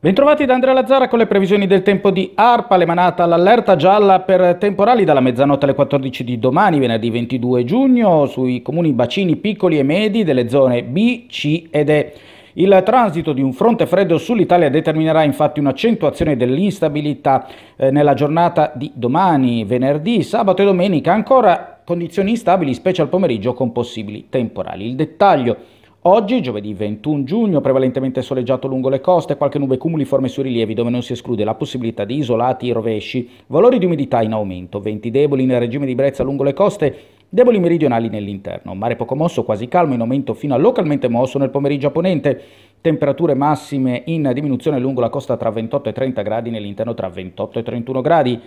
Bentrovati da Andrea Lazzara con le previsioni del tempo di ARPA, l'emanata all'allerta gialla per temporali dalla mezzanotte alle 14 di domani, venerdì 22 giugno, sui comuni bacini piccoli e medi delle zone B, C ed E. Il transito di un fronte freddo sull'Italia determinerà infatti un'accentuazione dell'instabilità eh, nella giornata di domani, venerdì, sabato e domenica, ancora condizioni instabili, specie al pomeriggio con possibili temporali. Il dettaglio Oggi, giovedì 21 giugno, prevalentemente soleggiato lungo le coste, qualche nube cumuli forme su rilievi dove non si esclude la possibilità di isolati rovesci, valori di umidità in aumento, venti deboli nel regime di brezza lungo le coste, deboli meridionali nell'interno, mare poco mosso, quasi calmo in aumento fino a localmente mosso nel pomeriggio a ponente, temperature massime in diminuzione lungo la costa tra 28 e 30 gradi, nell'interno tra 28 e 31 gradi.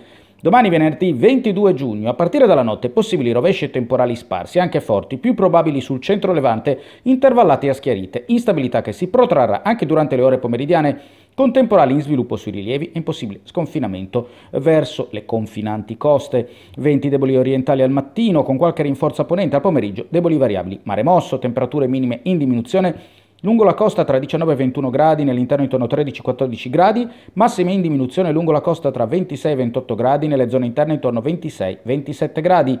Domani venerdì 22 giugno, a partire dalla notte, possibili rovesci temporali sparsi, anche forti, più probabili sul centro-levante, intervallati a schiarite. Instabilità che si protrarrà anche durante le ore pomeridiane, con temporali in sviluppo sui rilievi e impossibile sconfinamento verso le confinanti coste. Venti deboli orientali al mattino, con qualche rinforzo a ponente al pomeriggio, deboli variabili. Mare mosso, temperature minime in diminuzione Lungo la costa tra 19 e 21 gradi, nell'interno intorno 13-14 gradi, massime in diminuzione lungo la costa tra 26 e 28 gradi, nelle zone interne intorno 26-27 gradi.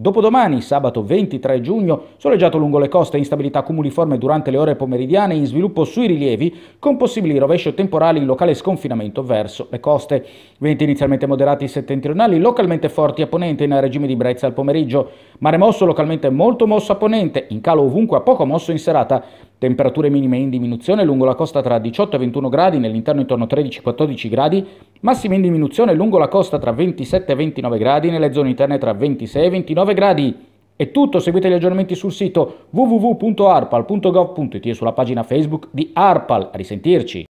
Dopodomani, sabato 23 giugno, soleggiato lungo le coste, instabilità cumuliforme durante le ore pomeridiane in sviluppo sui rilievi, con possibili rovesci temporali in locale sconfinamento verso le coste. Venti inizialmente moderati settentrionali, localmente forti a ponente in regime di brezza al pomeriggio. Mare mosso localmente molto mosso a ponente, in calo ovunque a poco mosso in serata. Temperature minime in diminuzione lungo la costa tra 18 e 21 gradi, nell'interno intorno a 13-14 gradi, Massimi in diminuzione lungo la costa tra 27 e 29 gradi, nelle zone interne tra 26 e 29 gradi. È tutto, seguite gli aggiornamenti sul sito www.arpal.gov.it e sulla pagina Facebook di Arpal. A risentirci!